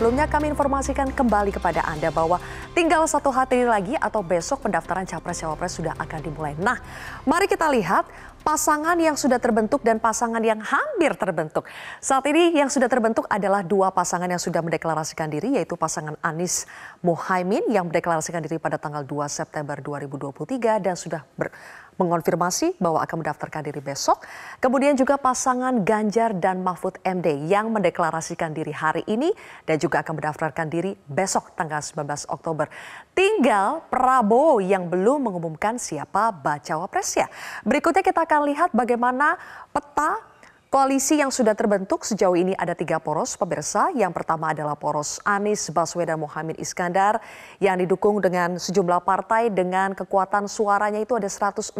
sebelumnya kami informasikan kembali kepada Anda bahwa Tinggal satu hati lagi atau besok pendaftaran Capres-Cawapres sudah akan dimulai. Nah, mari kita lihat pasangan yang sudah terbentuk dan pasangan yang hampir terbentuk. Saat ini yang sudah terbentuk adalah dua pasangan yang sudah mendeklarasikan diri yaitu pasangan Anies Mohaimin yang mendeklarasikan diri pada tanggal 2 September 2023 dan sudah ber mengonfirmasi bahwa akan mendaftarkan diri besok. Kemudian juga pasangan Ganjar dan Mahfud MD yang mendeklarasikan diri hari ini dan juga akan mendaftarkan diri besok tanggal 19 Oktober Tinggal Prabowo yang belum mengumumkan siapa bacawa presnya. Berikutnya kita akan lihat bagaimana peta Koalisi yang sudah terbentuk sejauh ini ada tiga poros pemirsa. Yang pertama adalah poros Anies Baswedan Mohamed Iskandar yang didukung dengan sejumlah partai dengan kekuatan suaranya itu ada 167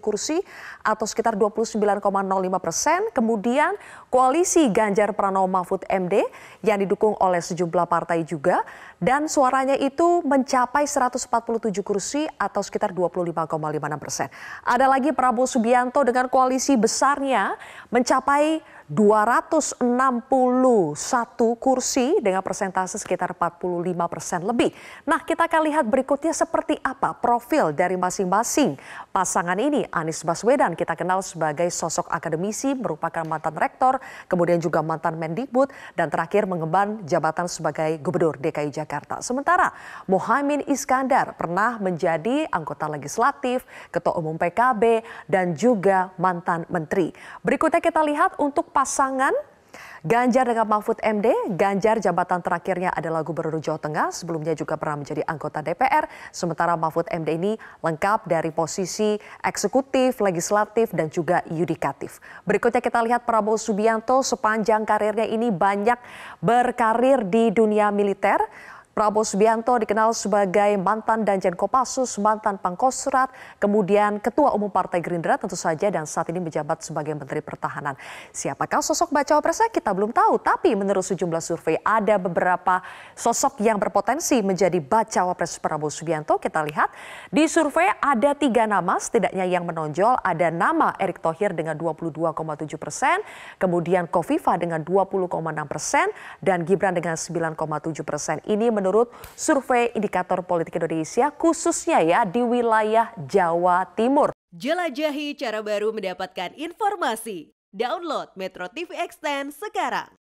kursi atau sekitar 29,05 persen. Kemudian koalisi Ganjar Pranowo Mahfud MD yang didukung oleh sejumlah partai juga dan suaranya itu mencapai 147 kursi atau sekitar 25,56 persen. Ada lagi Prabowo Subianto dengan koalisi besarnya mencapai 261 kursi dengan persentase sekitar 45 persen lebih. Nah kita akan lihat berikutnya seperti apa profil dari masing-masing pasangan ini. Anies Baswedan kita kenal sebagai sosok akademisi, merupakan mantan rektor, kemudian juga mantan mendikbud, dan terakhir mengemban jabatan sebagai gubernur DKI Jakarta. Sementara Mohaimin Iskandar pernah menjadi anggota legislatif, ketua umum PKB, dan juga mantan menteri. Berikutnya kita lihat untuk pasangan Ganjar dengan Mahfud MD, Ganjar jabatan terakhirnya adalah Gubernur Jawa Tengah, sebelumnya juga pernah menjadi anggota DPR, sementara Mahfud MD ini lengkap dari posisi eksekutif, legislatif, dan juga yudikatif. Berikutnya kita lihat Prabowo Subianto sepanjang karirnya ini banyak berkarir di dunia militer, Prabowo Subianto dikenal sebagai mantan Danjen Kopassus, mantan Pangkostrat, kemudian Ketua Umum Partai Gerindra tentu saja dan saat ini menjabat sebagai Menteri Pertahanan. Siapakah sosok bacawa presnya kita belum tahu, tapi menurut sejumlah survei ada beberapa sosok yang berpotensi menjadi bacawa pres Prabowo Subianto. Kita lihat di survei ada tiga nama setidaknya yang menonjol, ada nama Erick Thohir dengan 22,7 persen, kemudian Kofifa dengan 20,6 persen, dan Gibran dengan 9,7 persen. Ini menurut survei indikator politik Indonesia khususnya ya di wilayah Jawa Timur. Jelajahi cara baru mendapatkan informasi. Download Metro TV Extend sekarang.